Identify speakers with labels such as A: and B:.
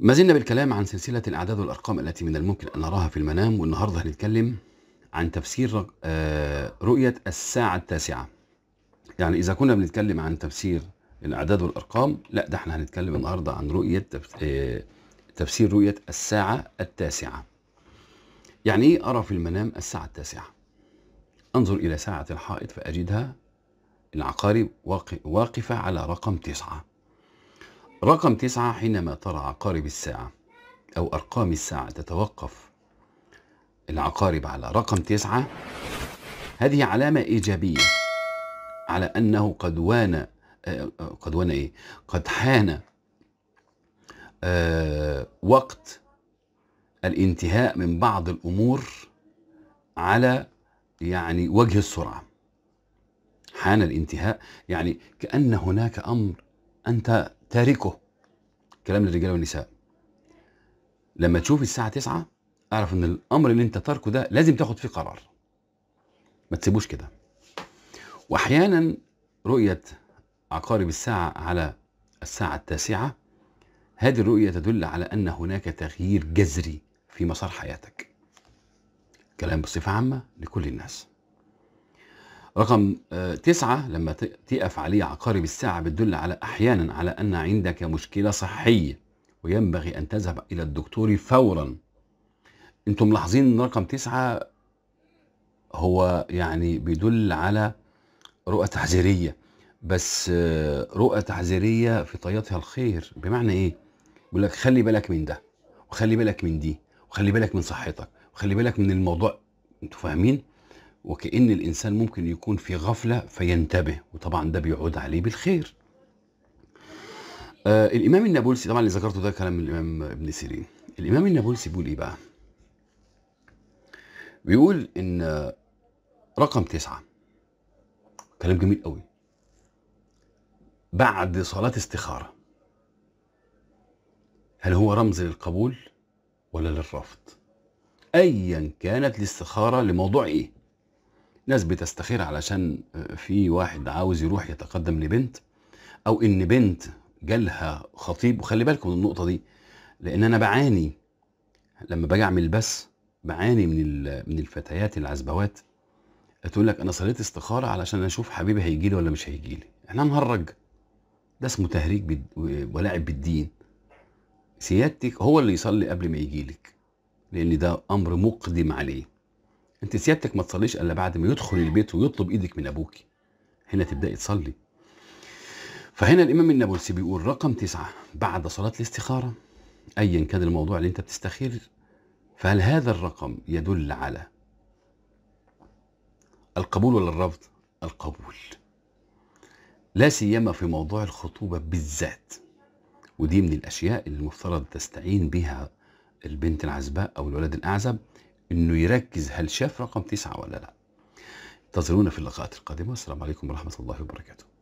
A: ما زلنا بالكلام عن سلسلة الأعداد والأرقام التي من الممكن أن نراها في المنام والنهاردة هنتكلم عن تفسير آه، رؤية الساعة التاسعة يعني إذا كنا بنتكلم عن تفسير الأعداد والأرقام لا ده احنا هنتكلم النهاردة عن رؤية آه، تفسير رؤية الساعة التاسعة يعني إيه أرى في المنام الساعة التاسعة أنظر إلى ساعة الحائط فأجدها العقارب واقفة على رقم تسعة رقم تسعة حينما ترى عقارب الساعة أو أرقام الساعة تتوقف العقارب على رقم تسعة هذه علامة إيجابية على أنه قد وان آه، آه، قد وان إيه؟ قد حان آه، وقت الانتهاء من بعض الأمور على يعني وجه السرعة حان الانتهاء يعني كأن هناك أمر أنت تاركه كلام للرجال والنساء لما تشوف الساعة تسعة اعرف ان الامر اللي انت تاركه ده لازم تاخد فيه قرار ما تسيبوش كده واحيانا رؤية عقارب الساعة على الساعة التاسعة هذه الرؤية تدل على أن هناك تغيير جذري في مسار حياتك كلام بصفة عامة لكل الناس رقم آه، تسعة لما تقف عليه عقارب الساعة بتدل على أحيانا على أن عندك مشكلة صحية وينبغي أن تذهب إلى الدكتور فورا أنتم ملاحظين أن رقم تسعة هو يعني بيدل على رؤى تحذيرية بس آه، رؤى تحذيرية في طياتها الخير بمعنى إيه؟ بيقول لك خلي بالك من ده وخلي بالك من دي وخلي بالك من صحتك وخلي بالك من الموضوع أنتوا فاهمين؟ وكأن الإنسان ممكن يكون في غفلة فينتبه وطبعا ده بيعود عليه بالخير آه الإمام النابلسي طبعا اللي ذكرته ده كلام الإمام ابن سيرين الإمام النابلسي بيقول إيه بقى بيقول إن رقم تسعة كلام جميل قوي بعد صلاة استخارة هل هو رمز للقبول ولا للرفض ايا كانت الاستخاره لموضوع ايه ناس بتستخير علشان آه، في واحد عاوز يروح يتقدم لبنت او ان بنت جالها خطيب وخلي بالكم من النقطه دي لان انا بعاني لما باجي اعمل بس بعاني من من الفتيات العزبوات تقول لك انا صليت استخاره علشان اشوف حبيبي هيجي لي ولا مش هيجي لي احنا نهرج ده اسمه تهريج ولاعب بالدين سيادتك هو اللي يصلي قبل ما يجي لك لان ده امر مقدم عليه انت سيادتك ما تصليش الا بعد ما يدخل البيت ويطلب ايدك من ابوك هنا تبداي تصلي فهنا الامام النابلسي بيقول رقم تسعة بعد صلاة الاستخارة ايا كان الموضوع اللي انت بتستخير فهل هذا الرقم يدل على القبول ولا الرفض القبول لا سيما في موضوع الخطوبة بالذات ودي من الأشياء اللي المفترض تستعين بها البنت العزباء أو الولد الأعزب انه يركز هل شاف رقم تسعه ولا لا انتظرونا في اللقاءات القادمه والسلام عليكم ورحمه الله وبركاته